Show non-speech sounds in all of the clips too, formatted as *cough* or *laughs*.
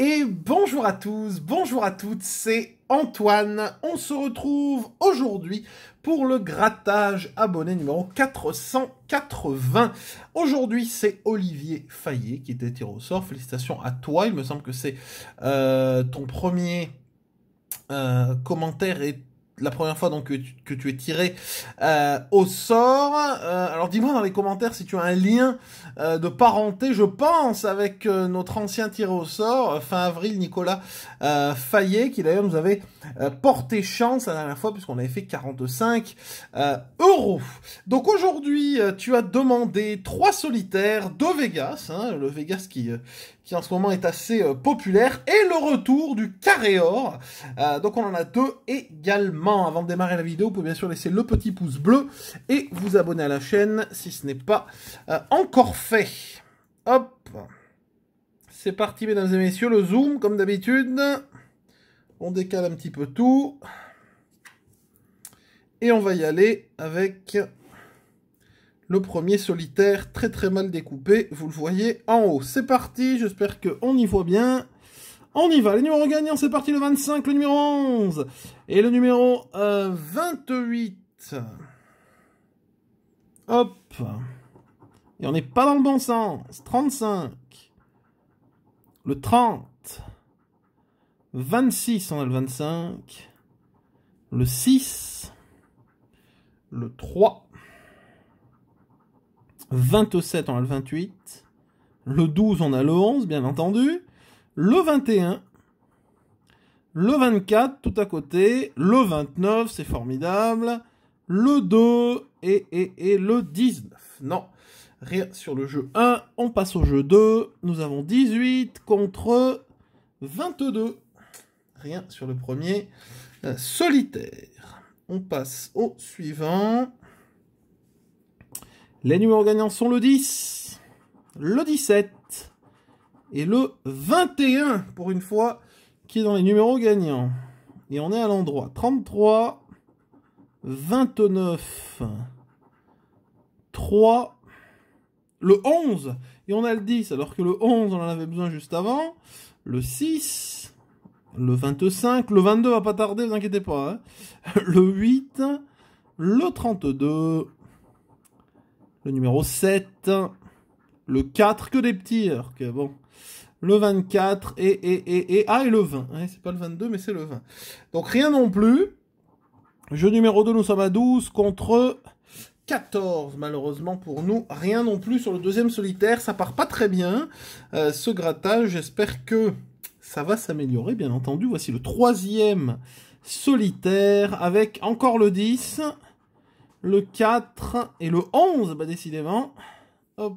Et bonjour à tous, bonjour à toutes, c'est Antoine. On se retrouve aujourd'hui pour le grattage abonné numéro 480. Aujourd'hui, c'est Olivier Fayet qui était tiré au sort. Félicitations à toi. Il me semble que c'est euh, ton premier euh, commentaire et la première fois donc que tu, es tiré euh, au sort. Euh, alors dis-moi dans les commentaires si tu as un lien euh, de parenté, je pense, avec notre ancien tiré au sort, fin avril, Nicolas Fayet, qui d'ailleurs nous avait porté chance la dernière fois, puisqu'on avait fait 45 euros. Donc aujourd'hui, tu as demandé trois solitaires, 2 Vegas, hein, le Vegas qui, qui en ce moment est assez populaire, et le retour du Carré Or. donc on en a deux également avant de démarrer la vidéo, vous pouvez bien sûr laisser le petit pouce bleu et vous abonner à la chaîne si ce n'est pas euh, encore fait. Hop C'est parti, mesdames et messieurs, le zoom, comme d'habitude. On décale un petit peu tout. Et on va y aller avec le premier solitaire, très très mal découpé, vous le voyez en haut. C'est parti, j'espère qu'on y voit bien. On y va, les numéros gagnants, c'est parti, le 25, le numéro 11 et le numéro 28. Euh, Hop. Et on n'est pas dans le bon sens. 35. Le 30. 26, on a le 25. Le 6. Le 3. 27, on a le 28. Le 12, on a le 11, bien entendu le 21, le 24 tout à côté, le 29 c'est formidable, le 2 et, et, le 19. Non, rien sur le jeu 1, on passe au jeu 2, nous avons 18 contre 22. Rien sur le premier, euh, solitaire. On passe au suivant. Les numéros gagnants sont le 10, le 17, et le 21 pour une fois qui est dans les numéros gagnants. Et on est à l'endroit 33, 29, 3, le 11 et on a le 10 alors que le 11 on en avait besoin juste avant, le 6, le 25, le 22 va pas tarder, vous inquiétez pas, hein. *laughs* le 8, le 32, le numéro 7, le 4, que des petits, alors que bon le 24 et, et, et, et, ah, et le 20. c'est pas le 22, mais c'est le 20. Donc rien non plus. Jeu numéro 2, nous sommes à 12 contre 14, malheureusement pour nous. Rien non plus sur le deuxième solitaire. Ça part pas très bien, euh, ce grattage. J'espère que ça va s'améliorer, bien entendu. Voici le troisième solitaire avec encore le 10, le 4 et le 11, bah décidément. Hop.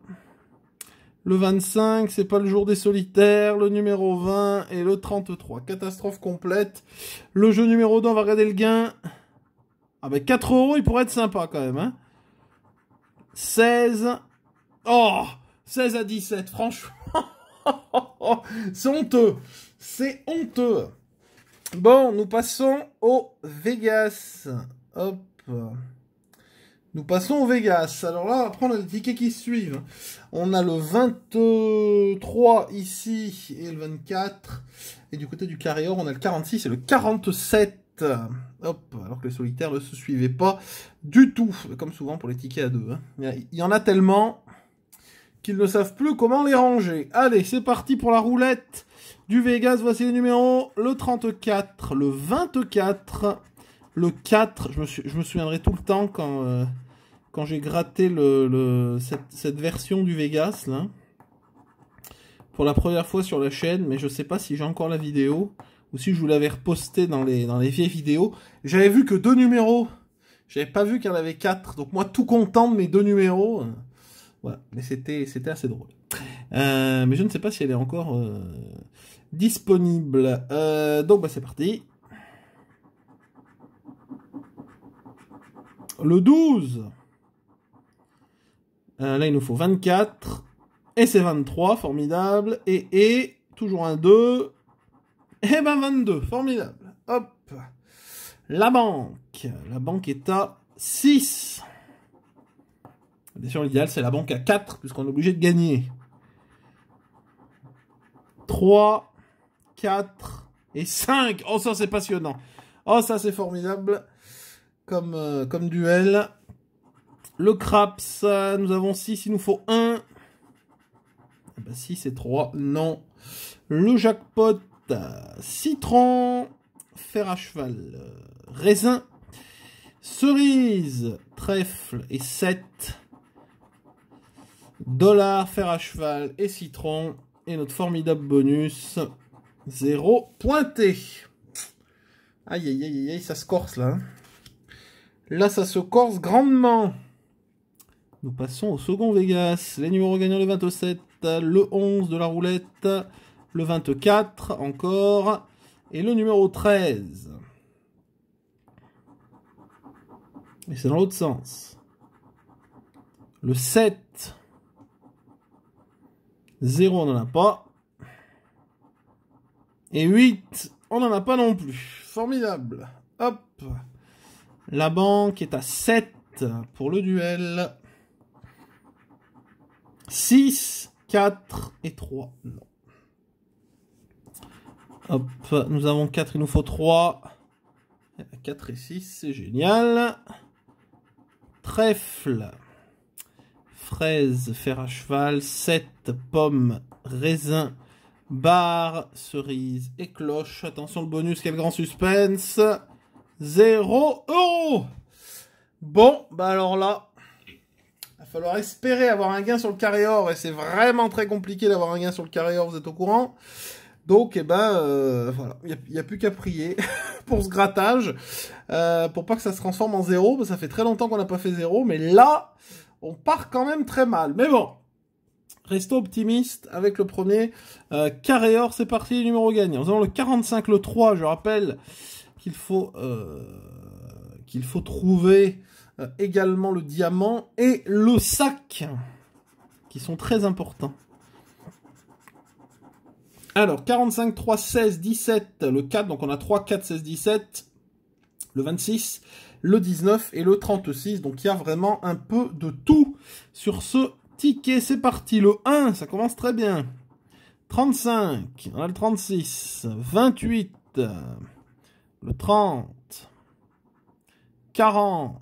Le 25, c'est pas le jour des solitaires, le numéro 20 et le 33. Catastrophe complète. Le jeu numéro 2, on va regarder le gain. Ah 4 ben, euros, il pourrait être sympa quand même. 16. Hein. Oh 16 à 17, franchement. *laughs* c'est honteux. C'est honteux. Bon, nous passons au Vegas. Hop. Nous passons au Vegas. Alors là, après, on les tickets qui suivent. On a le 23 ici et le 24. Et du côté du Carré-Or, on a le 46 et le 47. Hop, alors que les solitaires ne se suivaient pas du tout. Comme souvent pour les tickets à deux. Hein. Il y en a tellement qu'ils ne savent plus comment les ranger. Allez, c'est parti pour la roulette du Vegas. Voici les numéros. Le 34, le 24, le 4. Je me, je me souviendrai tout le temps quand... Euh, quand j'ai gratté cette, version du Vegas, là, pour la première fois sur la chaîne, mais je ne sais pas si j'ai encore la vidéo, ou si je vous l'avais repostée dans les, dans les vieilles vidéos, j'avais vu que deux numéros. J'avais pas vu qu'il y en avait quatre. Donc moi, tout content de mes deux numéros. Voilà. Mais c'était, c'était assez drôle. Euh, mais je ne sais pas si elle est encore euh, disponible. Euh, donc bah, c'est parti. Le 12 euh, là, il nous faut 24. Et c'est 23, formidable. Et, et, toujours un 2. Et eh ben 22, formidable. Hop. La banque. La banque est à 6. Bien sûr, c'est la banque à 4, puisqu'on est obligé de gagner. 3, 4 et 5. Oh, ça, c'est passionnant. Oh, ça, c'est formidable comme, euh, comme duel. Le craps, nous avons 6, il nous faut 1. 6 et 3, non. Le jackpot, citron, fer à cheval, raisin, cerise, trèfle et 7. Dollar, fer à cheval et citron. Et notre formidable bonus, 0 pointé. Aïe, aïe, aïe, aïe, ça se corse là. Hein. Là, ça se corse grandement. Nous passons au second Vegas. Les numéros gagnants le 27, le 11 de la roulette, le 24 encore, et le numéro 13. Et c'est dans l'autre sens. Le 7. 0, on n'en a pas. Et 8, on n'en a pas non plus. Formidable. Hop. La banque est à 7 pour le duel. 6, 4 et 3. Non. Hop, nous avons 4, il nous faut 3. 4 et 6, c'est génial. Trèfle, fraise, fer à cheval, 7, pomme, raisin, barre, cerise et cloche. Attention le bonus, quel grand suspense. 0 euros. Bon, bah alors là, va falloir espérer avoir un gain sur le carré or, et c'est vraiment très compliqué d'avoir un gain sur le carré or, vous êtes au courant. Donc, et eh ben, euh, voilà, il n'y a, plus qu'à prier *laughs* pour ce grattage, euh, pour pas que ça se transforme en zéro, parce ça fait très longtemps qu'on n'a pas fait zéro, mais là, on part quand même très mal. Mais bon, restons optimistes avec le premier. Euh, carré or, c'est parti, numéro gagnant. Nous avons le 45, le 3, je rappelle qu'il faut, qu'il faut trouver euh, également le diamant et le sac, qui sont très importants. Alors, 45, 3, 16, 17, le 4, donc on a 3, 4, 16, 17, le 26, le 19 et le 36. Donc il y a vraiment un peu de tout sur ce ticket. C'est parti, le 1, ça commence très bien. 35, on a le 36, 28, le 30, 40,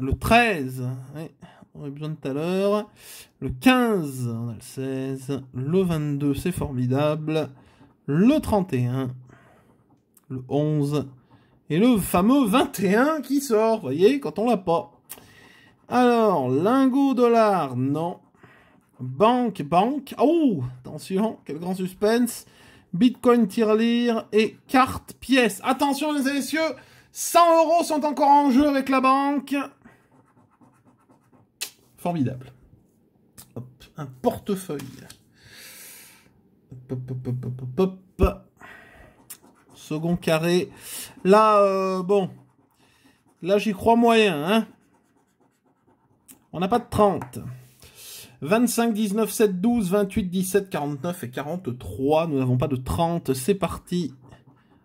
le 13, on a besoin de tout à l'heure, le 15, on a le 16, le 22, c'est formidable, le 31, le 11, et le fameux 21 qui sort, vous voyez, quand on l'a pas. Alors, lingot dollar, non. Banque, banque, oh, attention, quel grand suspense. Bitcoin tirelire et carte pièce. Attention, les messieurs, 100 euros sont encore en jeu avec la banque. Formidable. Hop, un portefeuille. Second carré. Là, euh, bon. Là, j'y crois moyen. Hein. On n'a pas de 30. 25, 19, 7, 12, 28, 17, 49 et 43. Nous n'avons pas de 30. C'est parti.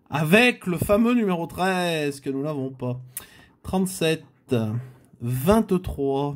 Avec le fameux numéro 13 que nous n'avons pas. 37, 23.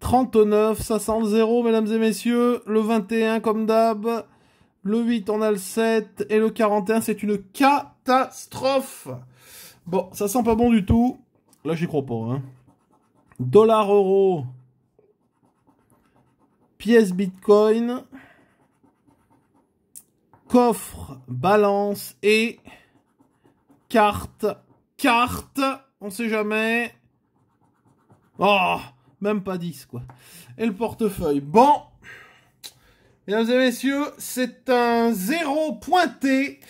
39, ça sent le 0, mesdames et messieurs. Le 21, comme d'hab. Le 8, on a le 7. Et le 41, c'est une catastrophe. Bon, ça sent pas bon du tout. Là, j'y crois pas. Hein. Dollar, euro. Pièce bitcoin. Coffre, balance et carte. Carte, on sait jamais. Oh même pas 10, quoi. Et le portefeuille. Bon. Mesdames et messieurs, c'est un zéro pointé.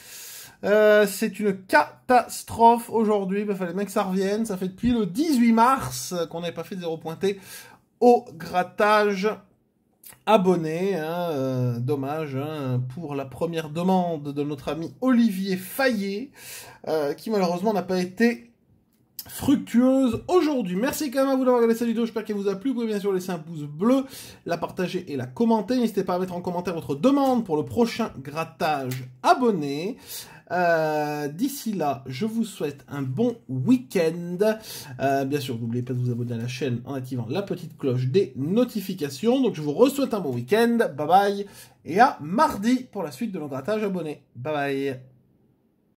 Euh, c'est une catastrophe aujourd'hui. Il fallait bien que ça revienne. Ça fait depuis le 18 mars qu'on n'avait pas fait de zéro pointé au grattage abonné. Hein. Euh, dommage hein, pour la première demande de notre ami Olivier Fayet, euh, qui malheureusement n'a pas été fructueuse aujourd'hui. Merci quand même à vous d'avoir regardé cette vidéo, j'espère qu'elle vous a plu. Vous pouvez bien sûr laisser un pouce bleu, la partager et la commenter. N'hésitez pas à mettre en commentaire votre demande pour le prochain grattage abonné. Euh, d'ici là, je vous souhaite un bon week-end. Euh, bien sûr, n'oubliez pas de vous abonner à la chaîne en activant la petite cloche des notifications. Donc je vous souhaite un bon week-end, bye bye, et à mardi pour la suite de grattage abonné. Bye bye